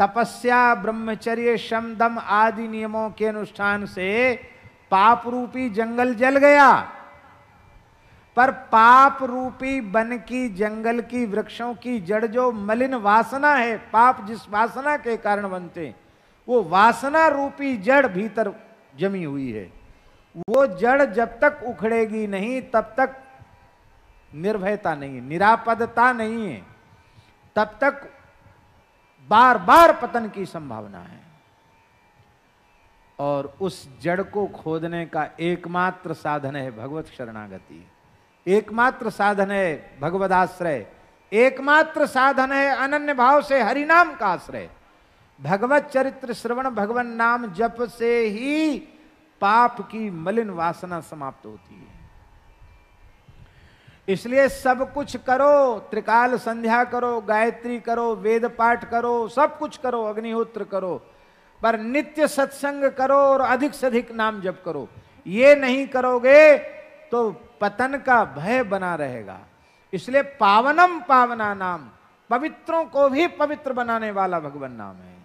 तपस्या ब्रह्मचर्य शम दम आदि नियमों के अनुष्ठान से पाप रूपी जंगल जल गया पर पाप रूपी बन की जंगल की वृक्षों की जड़ जो मलिन वासना है पाप जिस वासना के कारण बनते वो वासना रूपी जड़ भीतर जमी हुई है वो जड़ जब तक उखड़ेगी नहीं तब तक निर्भयता नहीं निरापदता नहीं है तब तक बार बार पतन की संभावना है और उस जड़ को खोदने का एकमात्र साधन है भगवत शरणागति एकमात्र साधन है भगवद आश्रय एकमात्र साधन है अनन्य भाव से हरिनाम का आश्रय भगवत चरित्र श्रवण भगवान नाम जप से ही पाप की मलिन वासना समाप्त होती है इसलिए सब कुछ करो त्रिकाल संध्या करो गायत्री करो वेद पाठ करो सब कुछ करो अग्निहोत्र करो पर नित्य सत्संग करो और अधिक से अधिक नाम जप करो ये नहीं करोगे तो पतन का भय बना रहेगा इसलिए पावनम पावना नाम पवित्रों को भी पवित्र बनाने वाला भगवान नाम है